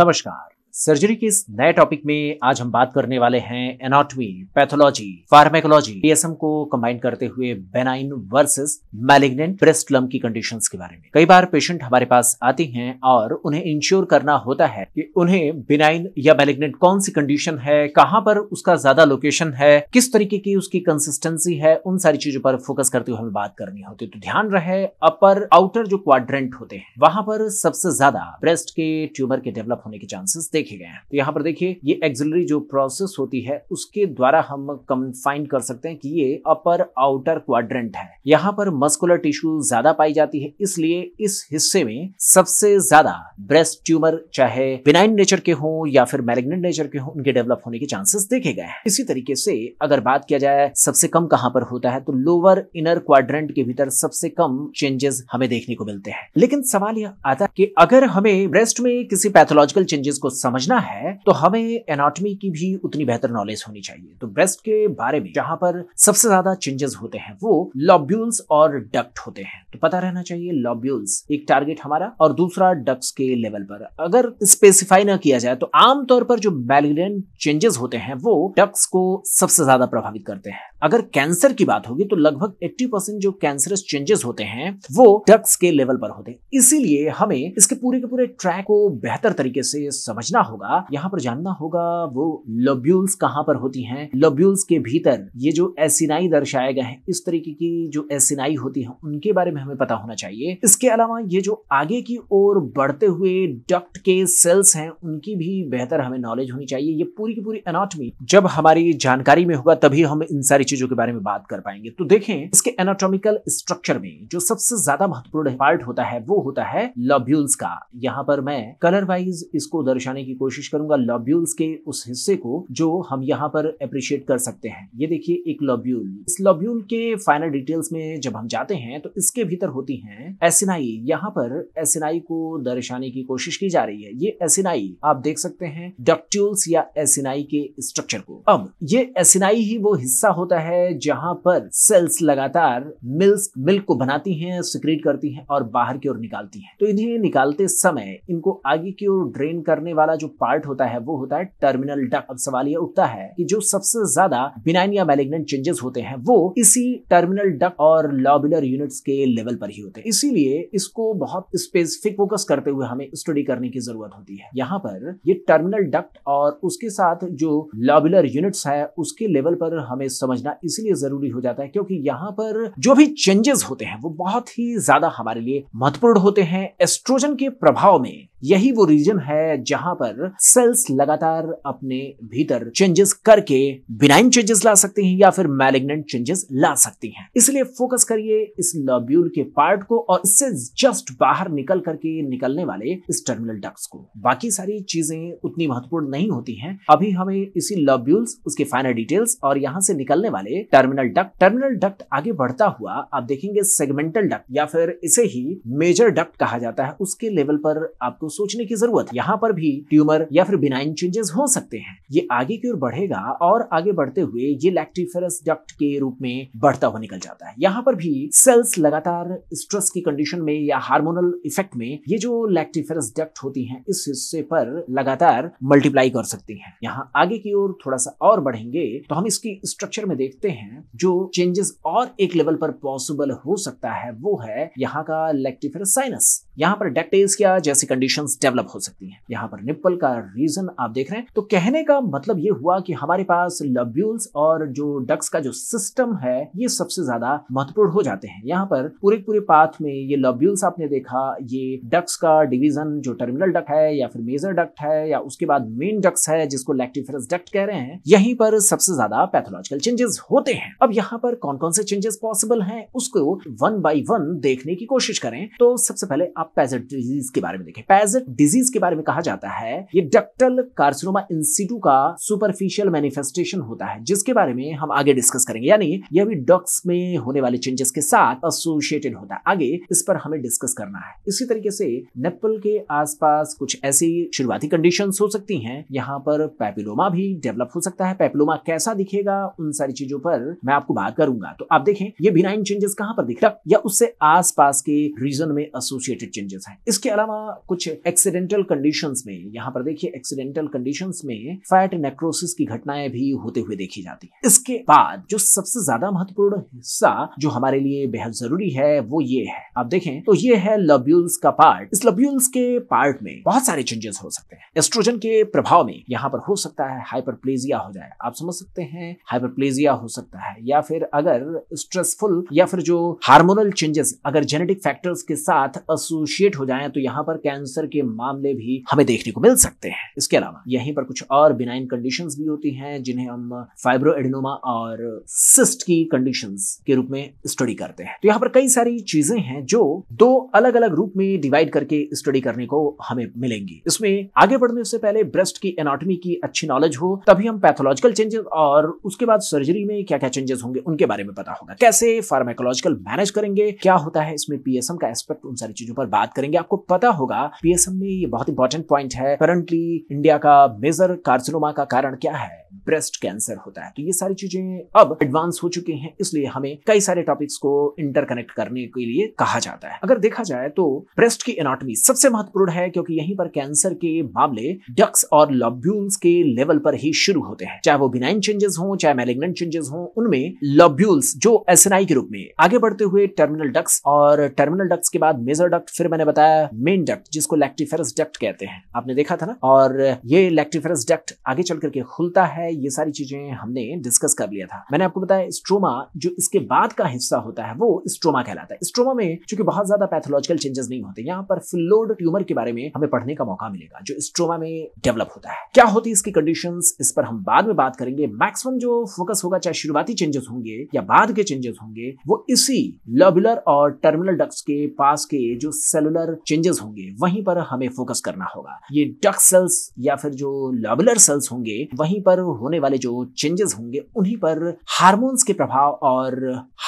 नमस्कार सर्जरी के इस नए टॉपिक में आज हम बात करने वाले हैं एनाटॉमी पैथोलॉजी फार्मेकोलॉजी पीएसएम को कंबाइन करते हुए benign versus malignant breast lump की कंडीशंस के बारे में कई बार पेशेंट हमारे पास आते हैं और उन्हें इंश्योर करना होता है कि उन्हें बेनाइन या मैलिग्नेंट कौन सी कंडीशन है कहाँ पर उसका ज्यादा लोकेशन है किस तरीके की उसकी कंसिस्टेंसी है उन सारी चीजों पर फोकस करते हुए हमें बात करनी होती है तो ध्यान रहे अपर आउटर जो क्वाड्रेंट होते हैं वहां पर सबसे ज्यादा ब्रेस्ट के ट्यूमर के डेवलप होने के चांसेस देखे गए हैं तो यहाँ पर देखिए ये एक्सिलरी जो प्रोसेस होती है उसके द्वारा हम कंफाइन कर सकते हैं कि ये अपर आउटर क्वाड्रेंट है यहाँ पर मस्कुलर टिश्यू ज्यादा पाई जाती है इसलिए इस हिस्से में सबसे ज्यादा ब्रेस्ट ट्यूमर चाहे बिनाइन नेचर के हों या फिर मैलिग्नेंट नेचर के हों उनके डेवलप होने के चांसेस देखे गए हैं इसी तरीके से अगर बात किया जाए सबसे कम कहाँ पर होता है तो लोअर इनर क्वाड्रेंट के भीतर सबसे कम चेंजेस हमें देखने को मिलते हैं लेकिन सवाल यह आता है कि अगर हमें ब्रेस्ट में किसी पैथोलॉजिकल चेंजेस को समझ समझना है तो हमें एनाटॉमी की भी उतनी बेहतर नॉलेज होनी चाहिए तो ब्रेस्ट के बारे में जहां पर सबसे ज्यादा चेंजेस होते हैं वो लॉब्यूल्स और डक्ट होते हैं तो पता रहना चाहिए लॉब्यूल्स एक टारगेट हमारा और दूसरा डक्ट के लेवल पर अगर स्पेसिफाई ना किया जाए तो आमतौर पर जो मैलिग्रेंट चेंजेस होते हैं वो डक्ट को सबसे ज्यादा प्रभावित करते हैं अगर कैंसर की बात होगी तो लगभग 80 परसेंट जो कैंसरस चेंजेस होते हैं वो डक्स के लेवल पर होते हैं इसीलिए हमें इसके पूरे के पूरे ट्रैक को बेहतर तरीके से समझना जानना होगा यहाँ पर जानना होगा वो लोब्यूल्स कहाँ पर होती हैं लोब्यूल्स के भीतर ये जो एसिनाई दर्शाए गए हैं इस तरीके की जो एसिनाई होती है उनके बारे में हमें पता होना चाहिए इसके अलावा ये जो आगे की ओर बढ़ते हुए डक्ट के सेल्स हैं उनकी भी बेहतर हमें नॉलेज होनी चाहिए ये पूरी की पूरी एनाटॉमी जब हमारी जानकारी में होगा तभी हम इन सारी चीजों के बारे में बात कर पाएंगे तो देखें इसके एनाटॉमिकल स्ट्रक्चर में जो सबसे ज्यादा महत्वपूर्ण पार्ट होता है वो होता है लॉब्यूल्स का यहाँ पर मैं कलर वाइज इसको दर्शाने की की कोशिश करूंगा लॉब्यूल्स के उस हिस्से को जो हम यहाँ पर अप्रिशिएट कर सकते हैं ये देखिए एक लॉब्यूल इस लॉब्यूल के फाइनल डिटेल्स में जब हम जाते हैं तो इसके भीतर होती है एसिनाई यहाँ पर एसिनाई को दर्शाने की कोशिश की जा रही है ये एसिनाई आप देख सकते हैं डक्ट्यूल्स या एसिनाई के स्ट्रक्चर को अब ये एसिनाई ही वो हिस्सा होता है जहां पर सेल्स लगातार मिल्स मिल्क को बनाती हैं सिक्रीट करती हैं और बाहर की ओर निकालती हैं तो इन्हें निकालते समय इनको आगे की ओर ड्रेन करने वाला जो पार्ट होता है वो होता है टर्मिनल डक अब सवाल ये उठता है कि जो सबसे ज्यादा बिनाइन या मेलेग्नेंट चेंजेस होते हैं वो इसी टर्मिनल डक और लॉबुलर यूनिट्स के लेवल पर ही होते हैं इसीलिए इसको बहुत स्पेसिफिक फोकस करते हुए हमें स्टडी करने की जरूरत होती है यहाँ पर ये टर्मिनल डक्ट और उसके साथ जो लॉबुलर यूनिट्स है उसके लेवल पर हमें समझना इसीलिए जरूरी हो जाता है क्योंकि यहाँ पर जो भी चेंजेस होते हैं वो बहुत ही ज्यादा हमारे लिए महत्वपूर्ण होते हैं एस्ट्रोजन के प्रभाव में यही वो रीजन है जहां पर पर सेल्स लगातार अपने भीतर चेंजेस करके बिनाइन चेंजेस ला सकती हैं या फिर मैलेग्नेंट चेंजेस ला सकती हैं इसलिए फोकस करिए इस लॉब्यूल के पार्ट को और इससे जस्ट बाहर निकल करके निकलने वाले इस टर्मिनल डक्स को बाकी सारी चीजें उतनी महत्वपूर्ण नहीं होती है अभी हमें इसी लॉब्यूल्स उसके फाइनल डिटेल्स और यहाँ से निकलने वाले टर्मिनल डक्ट टर्मिनल डक्ट आगे बढ़ता हुआ आप देखेंगे सेगमेंटल डक्ट या फिर इसे ही मेजर डक्ट कहा जाता है उसके लेवल पर आपको सोचने की जरूरत यहाँ पर भी ट्यूमर या फिर बिनाइन चेंजेस हो सकते हैं ये आगे की ओर बढ़ेगा और आगे बढ़ते हुए ये लैक्टिफेरस डक्ट के रूप में बढ़ता हुआ निकल जाता है यहाँ पर भी सेल्स लगातार स्ट्रेस की कंडीशन में या हार्मोनल इफेक्ट में ये जो लैक्टिफेरस डक्ट होती है इस हिस्से पर लगातार मल्टीप्लाई कर सकती है यहाँ आगे की ओर थोड़ा सा और बढ़ेंगे तो हम इसकी स्ट्रक्चर में देखते हैं जो चेंजेस और एक लेवल पर पॉसिबल हो सकता है वो है यहाँ का लैक्टिफेरस साइनस यहाँ पर डेक्टेज क्या जैसी कंडीशन डेवलप हो सकती है यहाँ पर निप ट्रिपल का रीजन आप देख रहे हैं तो कहने का मतलब ये हुआ कि हमारे पास लब्यूल्स और जो डक्स का जो सिस्टम है ये सबसे ज्यादा महत्वपूर्ण हो जाते हैं यहाँ पर पूरे पूरे पाथ में ये लब्यूल्स आपने देखा ये डक्स का डिवीजन जो टर्मिनल डक है या फिर मेजर डक्ट है या उसके बाद मेन डक्स है जिसको लैक्टिफेरस डक्ट कह रहे हैं यहीं पर सबसे ज्यादा पैथोलॉजिकल चेंजेस होते हैं अब यहाँ पर कौन कौन से चेंजेस पॉसिबल हैं उसको वन बाई वन देखने की कोशिश करें तो सबसे पहले आप पैजेट डिजीज के बारे में देखें पैजेट डिजीज के बारे में कहा जाता है है ये डक्टल कार्सिनोमा इंसिटू का सुपरफिशियल मैनिफेस्टेशन होता है जिसके बारे में हम आगे डिस्कस करेंगे यानी यह भी डॉक्स में होने वाले चेंजेस के साथ एसोसिएटेड होता है आगे इस पर हमें डिस्कस करना है इसी तरीके से नेपल के आसपास कुछ ऐसी शुरुआती कंडीशंस हो सकती हैं यहाँ पर पैपिलोमा भी डेवलप हो सकता है पैपिलोमा कैसा दिखेगा उन सारी चीजों पर मैं आपको बात करूंगा तो आप देखें ये बिनाइन चेंजेस कहाँ पर दिख रहा या उससे आसपास के रीजन में एसोसिएटेड चेंजेस हैं इसके अलावा कुछ एक्सीडेंटल कंडीशंस में यहाँ पर देखिए एक्सीडेंटल कंडीशन में फैट नेक्रोसिस की घटनाएं भी होते हुए देखी जाती है इसके बाद जो सबसे ज्यादा महत्वपूर्ण हिस्सा जो हमारे लिए बेहद जरूरी है वो ये है आप देखें तो ये है लब्यूल्स का पार्ट इस लब्यूल्स के पार्ट में बहुत सारे चेंजेस हो सकते हैं एस्ट्रोजन के प्रभाव में यहाँ पर हो सकता है हाइपरप्लेजिया हो जाए आप समझ सकते हैं हाइपरप्लेजिया हो सकता है या फिर अगर स्ट्रेसफुल या फिर जो हार्मोनल चेंजेस अगर जेनेटिक फैक्टर्स के साथ एसोसिएट हो जाए तो यहाँ पर कैंसर के मामले भी हमें देखने को मिल मिल सकते हैं इसके अलावा यहीं पर कुछ और बिनाइन कंडीशन भी होती हैं जिन्हें हम फाइब्रो एडिनोमा और सिस्ट की कंडीशन के रूप में स्टडी करते हैं तो यहाँ पर कई सारी चीजें हैं जो दो अलग अलग रूप में डिवाइड करके स्टडी करने को हमें मिलेंगी इसमें आगे बढ़ने से पहले ब्रेस्ट की एनाटॉमी की अच्छी नॉलेज हो तभी हम पैथोलॉजिकल चेंजेस और उसके बाद सर्जरी में क्या क्या चेंजेस होंगे उनके बारे में पता होगा कैसे फार्माकोलॉजिकल मैनेज करेंगे क्या होता है इसमें पीएसएम का एस्पेक्ट उन सारी चीजों पर बात करेंगे आपको पता होगा पीएसएम में ये बहुत इंपॉर्टेंट पॉइंट है अपेरेंटली इंडिया का मेजर कार्सिनोमा का कारण क्या है ब्रेस्ट कैंसर होता है तो ये सारी चीजें अब एडवांस हो चुके हैं इसलिए हमें कई सारे टॉपिक्स को इंटरकनेक्ट करने के लिए कहा जाता है अगर देखा जाए तो ब्रेस्ट की एनाटॉमी सबसे महत्वपूर्ण है क्योंकि यहीं पर कैंसर के मामले डक्स और लॉब्यूल्स के लेवल पर ही शुरू होते हैं चाहे वो बिनाइन चेंजेस हो चाहे मेलेग्नेंट चेंजेस हो उनमें लॉब्यूल्स जो एसएनआई के रूप में आगे बढ़ते हुए टर्मिनल डक्स और टर्मिनल डक्स के बाद मेजर डक्ट फिर मैंने बताया मेन डक्ट जिसको लैक्टिफेरस डक्ट कहते हैं आपने देखा देखा था ना और ये इलेक्ट्रीफेरस डक्ट आगे चल करके खुलता है ये सारी चीजें हमने डिस्कस कर लिया था मैंने आपको बताया स्ट्रोमा जो इसके बाद का हिस्सा होता है वो स्ट्रोमा कहलाता है स्ट्रोमा में चूंकि बहुत ज्यादा पैथोलॉजिकल चेंजेस नहीं होते यहाँ पर फ्लोड ट्यूमर के बारे में हमें पढ़ने का मौका मिलेगा जो स्ट्रोमा में डेवलप होता है क्या होती है इसकी कंडीशन इस पर हम बाद में बात करेंगे मैक्सिमम जो फोकस होगा चाहे शुरुआती चेंजेस होंगे या बाद के चेंजेस होंगे वो इसी लॉबुलर और टर्मिनल डक्ट के पास के जो सेलुलर चेंजेस होंगे वहीं पर हमें फोकस करना होगा ये डक सेल्स या फिर जो लॉबुलर सेल्स होंगे वहीं पर होने वाले जो चेंजेस होंगे उन्हीं पर हार्मोन्स के प्रभाव और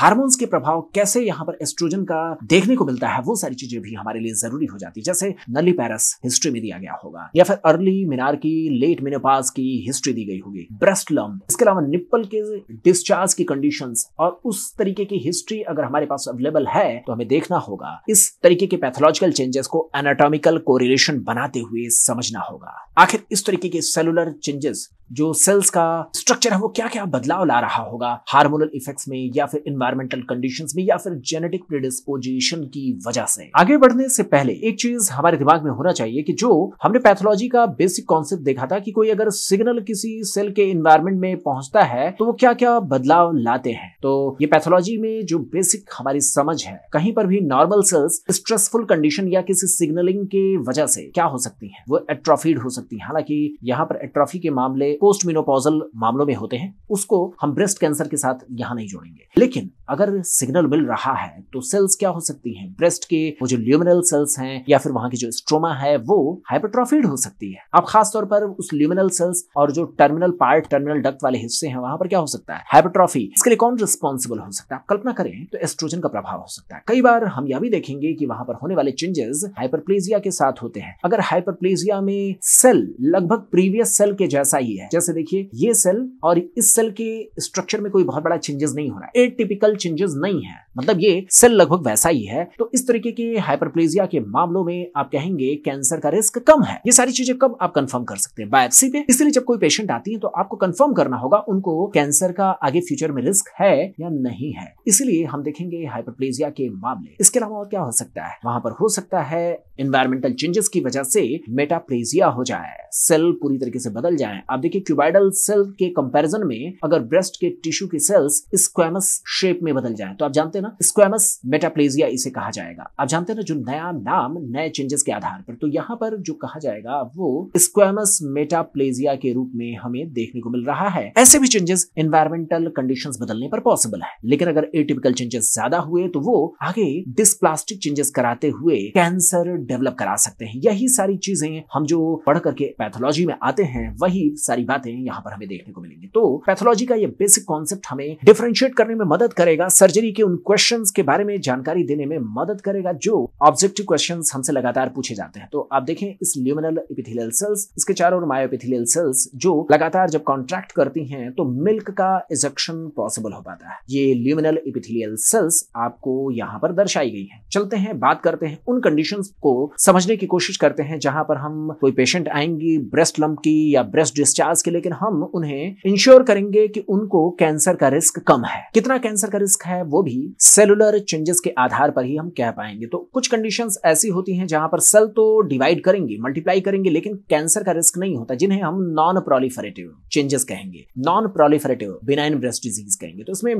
हार्मोन्स के प्रभाव कैसे यहाँ पर एस्ट्रोजन का देखने को मिलता है वो सारी चीजें भी हमारे लिए जरूरी हो जाती है जैसे नली पैरस हिस्ट्री में दिया गया होगा या फिर अर्ली मिनार की लेट मिनोपास की हिस्ट्री दी गई होगी ब्रेस्ट लम्ब इसके अलावा निप्पल के डिस्चार्ज की कंडीशन और उस तरीके की हिस्ट्री अगर हमारे पास अवेलेबल है तो हमें देखना होगा इस तरीके के पैथोलॉजिकल चेंजेस को एनाटॉमिकल कोरिलेशन बनाते हुए समझ समझना होगा आखिर इस तरीके के सेलुलर चेंजेस जो सेल्स का स्ट्रक्चर है वो क्या क्या बदलाव ला रहा होगा हार्मोनल इफेक्ट्स में या फिर इन्वायरमेंटल कंडीशन में या फिर जेनेटिक प्रिडिस्पोजिशन की वजह से आगे बढ़ने से पहले एक चीज हमारे दिमाग में होना चाहिए कि जो हमने पैथोलॉजी का बेसिक कॉन्सेप्ट देखा था कि कोई अगर सिग्नल किसी सेल के इन्वायरमेंट में पहुंचता है तो वो क्या क्या बदलाव लाते हैं तो ये पैथोलॉजी में जो बेसिक हमारी समझ है कहीं पर भी नॉर्मल सेल्स स्ट्रेसफुल कंडीशन या किसी सिग्नलिंग के वजह से क्या हो सकती है वो एट्रोफीड हो सकती है हालांकि यहाँ पर एट्रोफी के मामले पोस्ट मीनोपॉजल मामलों में होते हैं उसको हम ब्रेस्ट कैंसर के साथ यहाँ नहीं जोड़ेंगे लेकिन अगर सिग्नल मिल रहा है तो सेल्स क्या हो सकती हैं ब्रेस्ट के वो जो ल्यूमिनल सेल्स हैं या फिर वहां की जो स्ट्रोमा है वो हाइपरट्रॉफीड हो सकती है अब खासतौर पर उस ल्यूमिनल सेल्स और जो टर्मिनल पार्ट टर्मिनल डक्ट वाले हिस्से हैं वहां पर क्या हो सकता है हाइपरट्रॉफी इसके लिए कौन रिस्पॉन्सिबल हो सकता है आप कल्पना करें तो एस्ट्रोजन का प्रभाव हो सकता है कई बार हम यह भी देखेंगे कि वहां पर होने वाले चेंजेस हाइपरप्लेजिया के साथ होते हैं अगर हाइपरप्लेजिया में सेल लगभग प्रीवियस सेल के जैसा ही है है जैसे देखिए ये सेल और इस सेल के स्ट्रक्चर में कोई बहुत बड़ा चेंजेस नहीं हो रहा है टिपिकल चेंजेस नहीं है मतलब ये सेल लगभग वैसा ही है तो इस तरीके के हाइपरप्लेजिया के मामलों में आप कहेंगे कैंसर का रिस्क कम है ये सारी चीजें कब आप कंफर्म कर सकते हैं बायोप्सी पे इसलिए जब कोई पेशेंट आती है तो आपको कंफर्म करना होगा उनको कैंसर का आगे फ्यूचर में रिस्क है या नहीं है इसलिए हम देखेंगे हाइपरप्लेजिया के मामले इसके अलावा और क्या हो सकता है वहां पर हो सकता है इन्वायरमेंटल चेंजेस की वजह से मेटाप्लेजिया हो जाए सेल पूरी तरीके से बदल जाए आप यानी कि क्यूबाइडल सेल के कंपैरिजन में अगर ब्रेस्ट के टिश्यू की सेल्स स्क्वेमस शेप में बदल जाए तो आप जानते हैं ना स्क्वेमस मेटाप्लेजिया इसे कहा जाएगा आप जानते हैं ना जो नया नाम नए चेंजेस के आधार पर तो यहाँ पर जो कहा जाएगा वो स्क्वेमस मेटाप्लेजिया के रूप में हमें देखने को मिल रहा है ऐसे भी चेंजेस इन्वायरमेंटल कंडीशन बदलने पर पॉसिबल है लेकिन अगर एटिपिकल चेंजेस ज्यादा हुए तो वो आगे डिस्प्लास्टिक चेंजेस कराते हुए कैंसर डेवलप करा सकते हैं यही सारी चीजें हम जो पढ़ करके पैथोलॉजी में आते हैं वही सारी सारी बातें यहाँ पर हमें देखने को मिलेंगी तो पैथोलॉजी का ये बेसिक कॉन्सेप्ट हमें डिफ्रेंशिएट करने में मदद करेगा सर्जरी के उन क्वेश्चन के बारे में जानकारी देने में मदद करेगा जो ऑब्जेक्टिव क्वेश्चन हमसे लगातार पूछे जाते हैं तो आप देखें इस ल्यूमिनल एपिथिलियल सेल्स इसके चारों ओर मायोपिथिलियल सेल्स जो लगातार जब कॉन्ट्रैक्ट करती हैं तो मिल्क का इजेक्शन पॉसिबल हो पाता है ये ल्यूमिनल एपिथिलियल सेल्स आपको यहाँ पर दर्शाई गई है चलते हैं बात करते हैं उन कंडीशंस को समझने की कोशिश करते हैं जहां पर हम कोई पेशेंट आएंगी ब्रेस्ट लंप की या ब्रेस्ट डिस्चार्ज इलाज के लेकिन हम उन्हें इंश्योर करेंगे कि उनको कैंसर का रिस्क कम है कितना कैंसर का रिस्क है वो भी सेलुलर चेंजेस के आधार पर ही हम कह पाएंगे तो कुछ कंडीशन ऐसी होती है जहां पर सेल तो डिवाइड करेंगे मल्टीप्लाई करेंगे लेकिन कैंसर का रिस्क नहीं होता जिन्हें हम नॉन प्रोलिफरेटिव चेंजेस कहेंगे non proliferative benign breast disease कहेंगे तो इसमें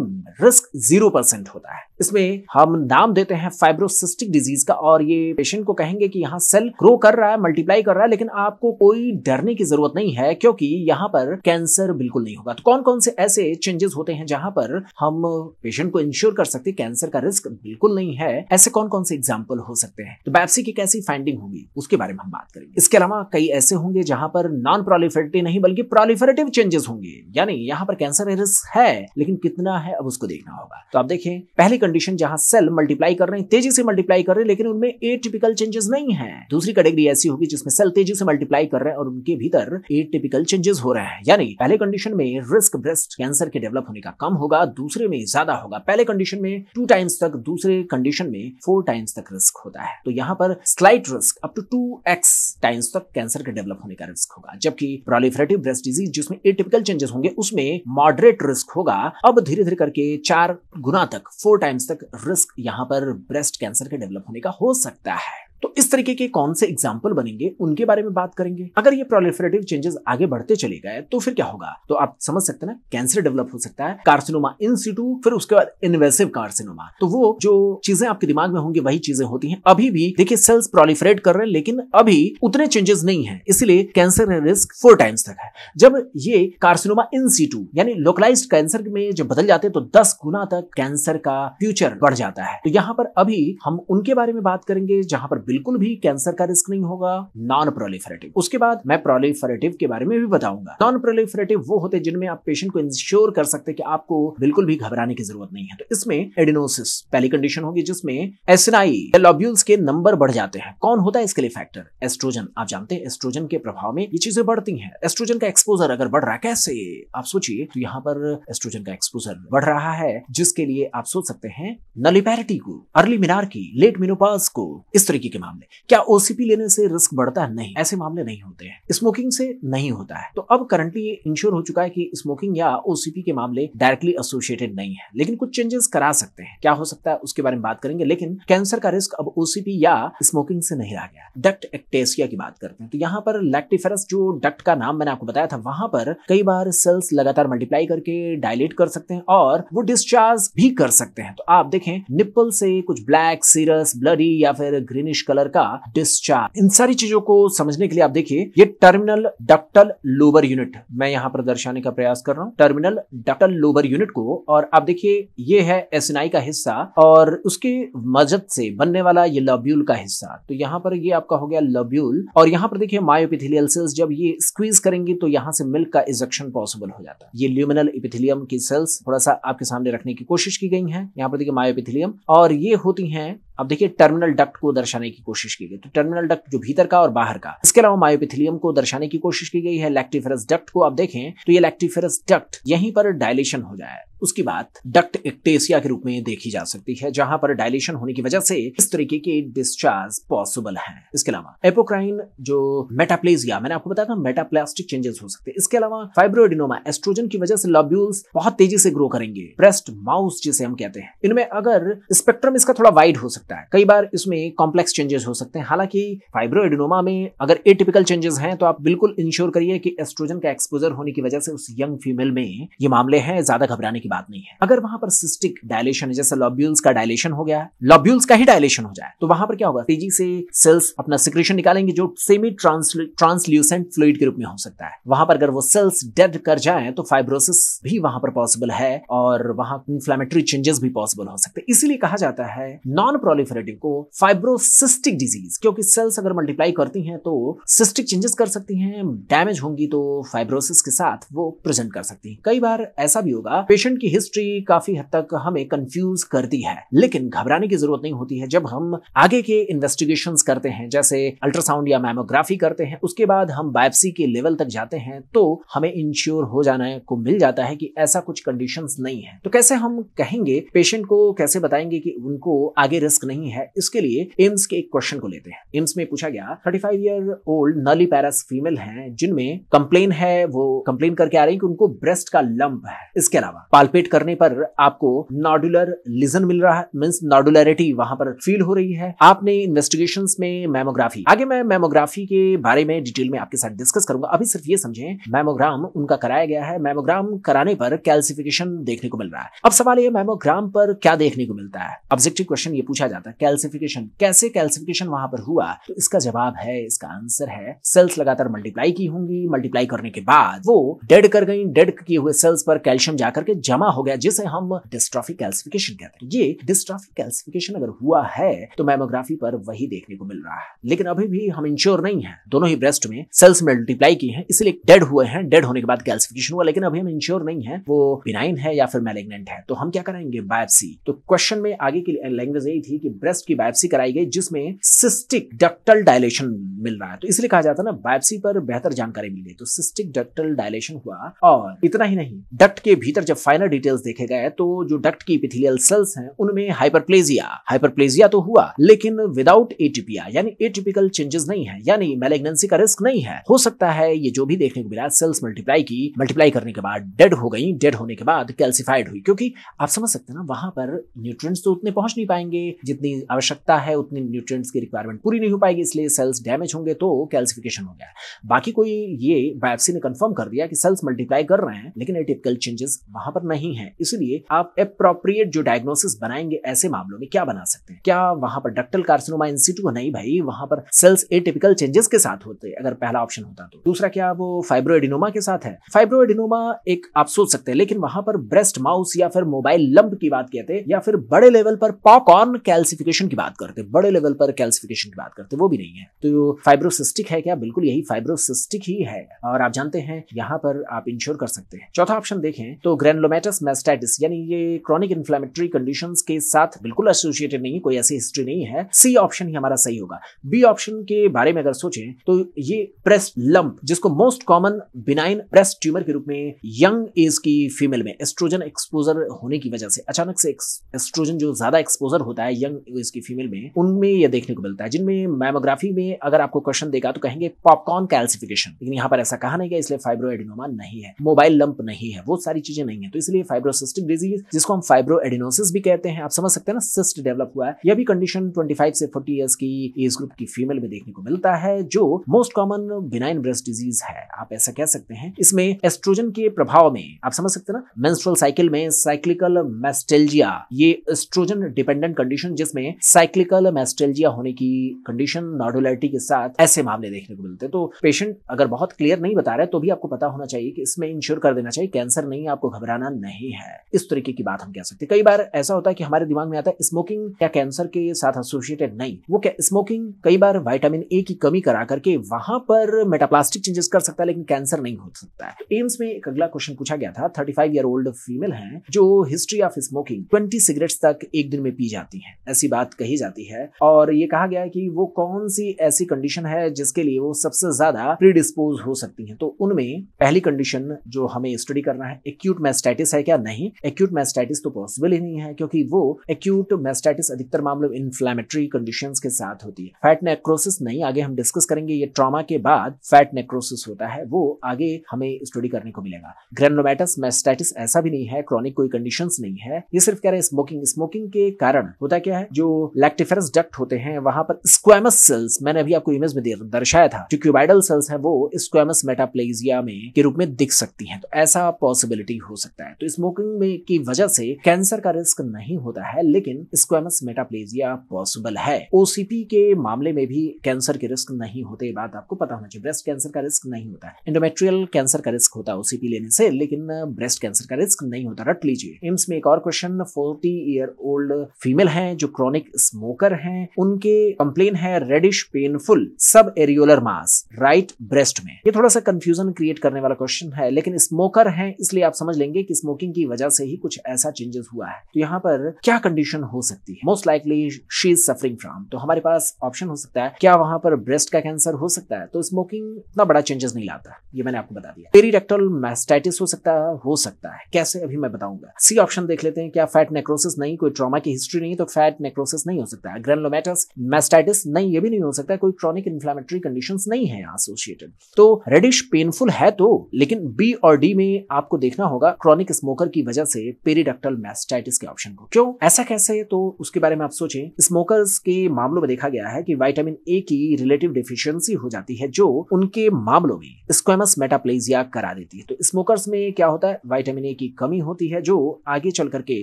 रिस्क जीरो परसेंट होता है इसमें हम नाम देते हैं फाइब्रोसिस्टिक डिजीज का और ये पेशेंट को कहेंगे कि यहाँ सेल ग्रो कर रहा है मल्टीप्लाई कर रहा है लेकिन आपको कोई डरने की जरूरत नहीं है क्योंकि यहाँ पर कैंसर बिल्कुल नहीं होगा तो कौन कौन से ऐसे चेंजेस होते हैं जहां पर हम पेशेंट को इंश्योर कर सकते कैंसर का रिस्क बिल्कुल नहीं है ऐसे कौन कौन से एग्जाम्पल हो सकते हैं तो बैप्सी की कैसी फाइंडिंग होगी उसके बारे में हम बात करेंगे इसके अलावा कई ऐसे होंगे जहां पर नॉन प्रोलिफरेटिव नहीं बल्कि प्रोलिफरेटिव क्वालिटेटिव चेंजेस होंगे यानी यहाँ पर कैंसर एरस है लेकिन कितना है अब उसको देखना होगा तो आप देखें पहली कंडीशन जहां सेल मल्टीप्लाई कर रहे हैं तेजी से मल्टीप्लाई कर रहे हैं लेकिन उनमें ए टिपिकल चेंजेस नहीं है दूसरी कैटेगरी ऐसी होगी जिसमें सेल तेजी से मल्टीप्लाई कर रहे हैं और उनके भीतर ए टिपिकल चेंजेस हो रहे हैं यानी पहले कंडीशन में रिस्क ब्रेस्ट कैंसर के डेवलप होने का कम होगा दूसरे में ज्यादा होगा पहले कंडीशन में टू टाइम्स तक दूसरे कंडीशन में फोर टाइम्स तक रिस्क होता है तो यहाँ पर slight risk up to two x times तक कैंसर के डेवलप होने का रिस्क होगा जबकि प्रोलिफरेटिव ब्रेस्ट डिजीज जिसमें एटिपिकल चेंजेस होंगे उसमें मॉडरेट रिस्क होगा अब धीरे धीरे करके चार गुना तक फोर टाइम्स तक रिस्क यहाँ पर ब्रेस्ट कैंसर के डेवलप होने का हो सकता है तो इस तरीके के कौन से एग्जाम्पल बनेंगे उनके बारे में बात करेंगे अगर ये प्रोलिफरेटिव चेंजेस आगे बढ़ते चले गए तो फिर क्या होगा तो आप समझ सकते ना कैंसर डेवलप हो सकता है कार्सिनोमा इन सीटू फिर उसके बाद इन्वेसिव कार्सिनोमा तो वो जो चीजें आपके दिमाग में होंगी वही चीजें होती है अभी भी देखिए सेल्स प्रोलिफरेट कर रहे हैं लेकिन अभी उतने चेंजेस नहीं है इसलिए कैंसर रिस्क फोर टाइम्स तक है जब ये कार्सिनोमा इन सीटू यानी लोकलाइज कैंसर में जब बदल जाते हैं तो दस गुना तक कैंसर का फ्यूचर बढ़ जाता है तो यहाँ पर अभी हम उनके बारे में बात करेंगे जहां पर बिल्कुल भी कैंसर का रिस्क नहीं होगा नॉन प्रोलिफरेटिव उसके बाद मैं प्रोलिफरेटिव के बारे में भी बताऊंगा नॉन प्रोलिफरेटिव वो होते हैं जिनमें आप पेशेंट को इंश्योर कर सकते कि आपको बिल्कुल भी घबराने की जरूरत नहीं है तो इसमें एडिनोसिस पहली कंडीशन होगी जिसमें एसनाई लॉब्यूल्स के नंबर बढ़ जाते हैं कौन होता है इसके लिए फैक्टर एस्ट्रोजन आप जानते हैं एस्ट्रोजन के प्रभाव में ये चीजें बढ़ती हैं एस्ट्रोजन का एक्सपोजर अगर बढ़ रहा है कैसे आप सोचिए तो यहाँ पर एस्ट्रोजन का एक्सपोजर बढ़ रहा है जिसके लिए आप सोच सकते हैं नलिपैरिटी को अर्ली मिनार की लेट मिनोपास को इस तरीके के मामले क्या ओसीपी लेने से रिस्क बढ़ता है नहीं ऐसे मामले नहीं होते हैं स्मोकिंग से नहीं होता है तो अब करंटली ये इंश्योर हो चुका है कि स्मोकिंग या ओसीपी के मामले डायरेक्टली एसोसिएटेड नहीं है लेकिन कुछ चेंजेस करा सकते हैं क्या हो सकता है उसके बारे में बात करेंगे लेकिन कैंसर का रिस्क अब ओसीपी या स्मोकिंग से नहीं रह गया डक्ट एक्टेसिया की बात करते हैं तो यहाँ पर लैक्टिफेरस जो डक्ट का नाम मैंने आपको बताया था वहां पर कई बार सेल्स लगातार मल्टीप्लाई करके डायलेट कर सकते हैं और वो डिस्चार्ज भी कर सकते हैं तो आप देखें निप्पल से कुछ ब्लैक सीरस ब्लडी या फिर ग्रीनिश ऑरेंज कलर का डिस्चार्ज इन सारी चीजों को समझने के लिए आप देखिए ये टर्मिनल डक्टल लोबर यूनिट मैं यहाँ पर दर्शाने का प्रयास कर रहा हूँ टर्मिनल डक्टल लोबर यूनिट को और आप देखिए ये है एसनाई का हिस्सा और उसके मजद से बनने वाला ये लब्यूल का हिस्सा तो यहाँ पर ये आपका हो गया लब्यूल और यहाँ पर देखिए मायोपिथिलियल सेल्स जब ये स्क्वीज करेंगे तो यहाँ से मिल्क का इजेक्शन पॉसिबल हो जाता है ये ल्यूमिनल इपिथिलियम की सेल्स थोड़ा सा आपके सामने रखने की कोशिश की गई है यहाँ पर देखिए मायोपिथिलियम और ये होती है अब देखिए टर्मिनल डक्ट को दर्शाने की कोशिश की गई तो टर्मिनल डक्ट जो भीतर का और बाहर का इसके अलावा मायोपिथिलियम को दर्शाने की कोशिश की गई है लैक्टिफेरस डक्ट को आप देखें तो ये लैक्टिफेरस डक्ट यहीं पर डायलेशन हो जाए उसके बाद डक्ट एक्टेसिया के रूप में देखी जा सकती है जहां पर डायलेशन होने की वजह से इस तरीके के डिस्चार्ज पॉसिबल है इसके अलावा एपोक्राइन जो मेटाप्लेजिया मैंने आपको बताया था मेटाप्लास्टिक चेंजेस हो सकते हैं इसके अलावा फाइब्रोडिनोमा एस्ट्रोजन की वजह से लॉब्यूल्स बहुत तेजी से ग्रो करेंगे ब्रेस्ट माउस जिसे हम कहते हैं इनमें अगर स्पेक्ट्रम इसका थोड़ा वाइड हो सकता है कई बार इसमें कॉम्प्लेक्स चेंजेस हो सकते हैं हालांकि फाइब्रोएडिनोमा में अगर एटिपिकल चेंजेस हैं तो आप बिल्कुल इंश्योर करिए कि एस्ट्रोजन का एक्सपोजर होने की वजह से उस यंग फीमेल में ये मामले हैं ज्यादा घबराने की बात नहीं है अगर वहां पर सिस्टिक डायलेशन है जैसे लॉब्यूल्स का डायलेशन हो गया है लॉब्यूल्स का ही डायलेशन हो जाए तो वहां पर क्या होगा तेजी से सेल्स अपना सिक्रेशन निकालेंगे जो सेमी ट्रांसल्यूसेंट फ्लूड के रूप में हो सकता है वहां पर अगर वो सेल्स डेड कर जाए तो फाइब्रोसिस भी वहां पर पॉसिबल है और वहां इंफ्लामेटरी चेंजेस भी पॉसिबल हो सकते हैं इसीलिए कहा जाता है नॉन प्रोलिफरेटिव को फाइब्रोसिस्टिक डिजीज क्योंकि सेल्स अगर मल्टीप्लाई करती हैं तो सिस्टिक चेंजेस कर सकती हैं डैमेज होंगी तो फाइब्रोसिस के साथ वो प्रेजेंट कर सकती हैं कई बार ऐसा भी होगा पेशेंट की हिस्ट्री काफी हद तक हमें कंफ्यूज करती है लेकिन घबराने की जरूरत नहीं होती है जब हम आगे के इन्वेस्टिगेशन करते हैं जैसे अल्ट्रासाउंड या मैमोग्राफी करते हैं उसके बाद हम बायोप्सी के लेवल तक जाते हैं तो हमें इंश्योर हो जाना है को मिल जाता है कि ऐसा कुछ कंडीशन नहीं है तो कैसे हम कहेंगे पेशेंट को कैसे बताएंगे कि उनको आगे रिस्क नहीं है इसके लिए एम्स के एक क्वेश्चन को लेते हैं एम्स में पूछा गया थर्टी फाइव ईयर ओल्ड नली पैरस फीमेल है जिनमें कंप्लेन है वो कंप्लेन करके आ रही है कि उनको ब्रेस्ट का लंप है इसके अलावा पाल पल्पेट करने पर आपको नॉडुलर लिजन मिल रहा है मीन्स नॉडुलरिटी वहां पर फील हो रही है आपने इन्वेस्टिगेशन में मेमोग्राफी आगे मैं मेमोग्राफी के बारे में डिटेल में आपके साथ डिस्कस करूंगा अभी सिर्फ ये समझे मेमोग्राम उनका कराया गया है मेमोग्राम कराने पर कैल्सिफिकेशन देखने को मिल रहा है अब सवाल ये मेमोग्राम पर क्या देखने को मिलता है ऑब्जेक्टिव क्वेश्चन ये पूछा जाता है कैल्सिफिकेशन कैसे कैल्सिफिकेशन वहां पर हुआ तो इसका जवाब है इसका आंसर है सेल्स लगातार मल्टीप्लाई की होंगी मल्टीप्लाई करने के बाद वो डेड कर गई डेड किए हुए सेल्स पर कैल्शियम जाकर के जमा हो गया जिसे हम डिस्ट्रॉफी कैल्सिफिकेशन कहते हैं ये डिस्ट्रॉफी कैल्सिफिकेशन अगर हुआ है तो मेमोग्राफी पर वही देखने को मिल रहा है लेकिन अभी भी हम इंश्योर नहीं है दोनों ही ब्रेस्ट में सेल्स मल्टीप्लाई की है इसलिए डेड हुए हैं डेड होने के बाद कैल्सिफिकेशन हुआ लेकिन अभी हम इंश्योर नहीं है वो बिनाइन है या फिर मेलेग्नेंट है तो हम क्या करेंगे बायोप्सी तो क्वेश्चन में आगे की लैंग्वेज यही थी कि ब्रेस्ट की बायोप्सी कराई गई जिसमें सिस्टिक डक्टल डायलेशन मिल रहा है तो इसलिए कहा जाता है ना बायोप्सी पर बेहतर जानकारी मिल गई तो सिस्टिक डक्टल डायलेशन हुआ और इतना ही नहीं डक्ट के भीतर जब फाइनल ज्यादा डिटेल्स देखे गए तो जो डक्ट की इपिथिलियल सेल्स हैं उनमें हाइपरप्लेजिया हाइपरप्लेजिया तो हुआ लेकिन विदाउट एटीपिया यानी एटिपिकल चेंजेस नहीं है यानी मेलेग्नेंसी का रिस्क नहीं है हो सकता है ये जो भी देखने को मिला सेल्स मल्टीप्लाई की मल्टीप्लाई करने के बाद डेड हो गई डेड होने के बाद कैल्सिफाइड हुई क्योंकि आप समझ सकते ना वहां पर न्यूट्रिएंट्स तो उतने पहुंच नहीं पाएंगे जितनी आवश्यकता है उतनी न्यूट्रिएंट्स की रिक्वायरमेंट पूरी नहीं हो पाएगी इसलिए सेल्स डैमेज होंगे तो कैल्सिफिकेशन हो गया बाकी कोई ये बायोप्सी ने कंफर्म कर दिया कि सेल्स मल्टीप्लाई कर रहे हैं लेकिन एटिपिकल चेंजेस वहां पर नहीं है इसलिए आप अप्रोप्रिएट जो डायग्नोसिस बनाएंगे ऐसे मामलों में क्या बना सकते हैं क्या वहां पर डक्टल कार्सिनोमा इंसिटू नहीं भाई वहां पर सेल्स ए टिपिकल चेंजेस के साथ होते अगर पहला ऑप्शन होता तो दूसरा क्या वो फाइब्रोएडिनोमा के साथ है फाइब्रोएडिनोमा एक आप सोच सकते हैं लेकिन वहां पर ब्रेस्ट माउस या फिर मोबाइल लंब की बात कहते या फिर बड़े लेवल पर पॉकॉर्न कैल्सिफिकेशन की बात करते बड़े लेवल पर कैल्सिफिकेशन की बात करते वो भी नहीं है तो फाइब्रोसिस्टिक है क्या बिल्कुल यही फाइब्रोसिस्टिक ही है और आप जानते हैं यहाँ पर आप इंश्योर कर सकते हैं चौथा ऑप्शन देखें तो ग्रेनलोमेट कोलोनाइटिस मेस्टाइटिस यानी ये क्रॉनिक इन्फ्लेमेटरी कंडीशंस के साथ बिल्कुल एसोसिएटेड नहीं है कोई ऐसी हिस्ट्री नहीं है सी ऑप्शन ही हमारा सही होगा बी ऑप्शन के बारे में अगर सोचें तो ये प्रेस्ट लंप जिसको most common benign breast tumour के रूप में यंग एज की फीमेल में एस्ट्रोजन एक्सपोजर होने की वजह से अचानक से एस्ट्रोजन जो ज्यादा एक्सपोजर होता है यंग एज की फीमेल में उनमें यह देखने को मिलता है जिनमें मैमोग्राफी में अगर आपको क्वेश्चन देगा तो कहेंगे पॉपकॉर्न कैल्सिफिकेशन लेकिन यहाँ पर ऐसा कहा नहीं गया इसलिए फाइब्रोएडिनोमा नहीं है मोबाइल लंप नहीं है वो सारी चीजें नहीं है तो इसलिए इसलिए फाइब्रोसिस्टिक डिजीज जिसको हम फाइब्रो एडिनोसिस भी कहते हैं आप समझ सकते हैं ना सिस्ट डेवलप हुआ है यह भी कंडीशन 25 से 40 इयर्स की एज ग्रुप की फीमेल में देखने को मिलता है जो most common benign breast disease है आप ऐसा कह सकते हैं इसमें एस्ट्रोजन के प्रभाव में आप समझ सकते हैं ना मेंस्ट्रुअल साइकिल में साइक्लिकल मेस्टेलजिया ये एस्ट्रोजन डिपेंडेंट कंडीशन जिसमें साइक्लिकल मेस्टेलजिया होने की कंडीशन नॉडुलरिटी के साथ ऐसे मामले देखने को मिलते हैं तो पेशेंट अगर बहुत क्लियर नहीं बता रहा है तो भी आपको पता होना चाहिए कि इसमें इंश्योर कर देना चाहिए कैंसर नहीं आपको घबराना नहीं है इस तरीके की बात हम कह सकते हैं कई बार ऐसा होता है कि हमारे दिमाग में आता है स्मोकिंग क्या कैंसर के साथ एसोसिएटेड नहीं वो क्या स्मोकिंग कई बार वाइटामिन ए की कमी करा करके वहां पर मेटाप्लास्टिक चेंजेस कर सकता है लेकिन कैंसर नहीं हो सकता है एम्स में एक अगला क्वेश्चन पूछा गया था thirty five year old female है जो history of smoking twenty cigarettes तक एक दिन में पी जाती है ऐसी बात कही जाती है और ये कहा गया है कि वो कौन सी ऐसी कंडीशन है जिसके लिए वो सबसे ज्यादा प्रीडिस्पोज हो सकती है तो उनमें पहली कंडीशन जो हमें स्टडी करना है एक्यूट मेस्टाइटिस मेस्टाइटिस है क्या नहीं एक्यूट मेस्टाइटिस तो पॉसिबल ही नहीं है क्योंकि वो एक्यूट मेस्टाइटिस अधिकतर मामलों में इन्फ्लेमेटरी कंडीशन के साथ होती है फैट नेक्रोसिस नहीं आगे हम डिस्कस करेंगे ये ट्रामा के बाद फैट नेक्रोसिस होता है वो आगे हमें स्टडी करने को मिलेगा ग्रेनोमेटस मेस्टाइटिस ऐसा भी नहीं है क्रॉनिक कोई कंडीशन नहीं है ये सिर्फ कह रहे हैं स्मोकिंग स्मोकिंग के कारण होता क्या है जो लैक्टिफेरस डक्ट होते हैं वहां पर स्क्वेमस सेल्स मैंने अभी आपको इमेज में दर्शाया था जो क्यूबाइडल सेल्स है वो स्क्वेमस मेटाप्लेजिया में के रूप में दिख सकती है तो ऐसा पॉसिबिलिटी हो सकता है तो स्मोकिंग में की वजह से कैंसर का रिस्क नहीं होता है लेकिन स्क्वेमस मेटाप्लेजिया पॉसिबल है ओसीपी के मामले में भी कैंसर के रिस्क नहीं होते बात आपको पता होना चाहिए ब्रेस्ट कैंसर का रिस्क नहीं होता है कैंसर का रिस्क होता है ओसीपी लेने से लेकिन ब्रेस्ट कैंसर का रिस्क नहीं होता रट लीजिए एम्स में एक और question forty year old female है जो क्रॉनिक स्मोकर है उनके कंप्लेन है reddish painful sub areolar mass right breast में ये थोड़ा सा कंफ्यूजन क्रिएट करने वाला क्वेश्चन है लेकिन स्मोकर है इसलिए आप समझ लेंगे कि स्मोकिंग की वजह से ही कुछ ऐसा चेंजेस हुआ है तो यहाँ पर क्या कंडीशन हो सकती है most likely she is suffering from तो हमारे पास ऑप्शन हो सकता है क्या वहां पर ब्रेस्ट का कैंसर हो सकता है तो स्मोकिंग इतना बड़ा चेंजेस नहीं लाता ये मैंने आपको बता दिया पेरीरेक्टल मैस्टाइटिस हो सकता है हो सकता है कैसे अभी मैं बताऊंगा सी ऑप्शन देख लेते हैं क्या फैट नेक्रोसिस नहीं कोई ट्रॉमा की हिस्ट्री नहीं तो फैट नेक्रोसिस नहीं हो सकता है ग्रेनलोमेटस मैस्टाइटिस नहीं ये भी नहीं हो सकता कोई क्रॉनिक इन्फ्लामेटरी कंडीशन नहीं है एसोसिएटेड तो रेडिश पेनफुल है तो लेकिन बी और डी में आपको देखना होगा क्रॉनिक स्मोकर की वजह से पेरीडक्टल मैस्टाइटिस के ऑप्शन को क्यों ऐसा कैसे है तो उसके बारे में आप सोचें स्मोकर्स के मामलों में देखा गया है कि वाइटामिन ए की रिलेटिव डिफिशियंसी हो जाती है जो उनके मामलों में स्क्वेमस मेटाप्लेजिया करा देती है तो स्मोकर्स में क्या होता है वाइटामिन ए की कमी होती है जो आगे चल करके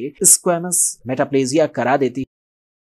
स्क्वेमस मेटाप्लेजिया करा देती है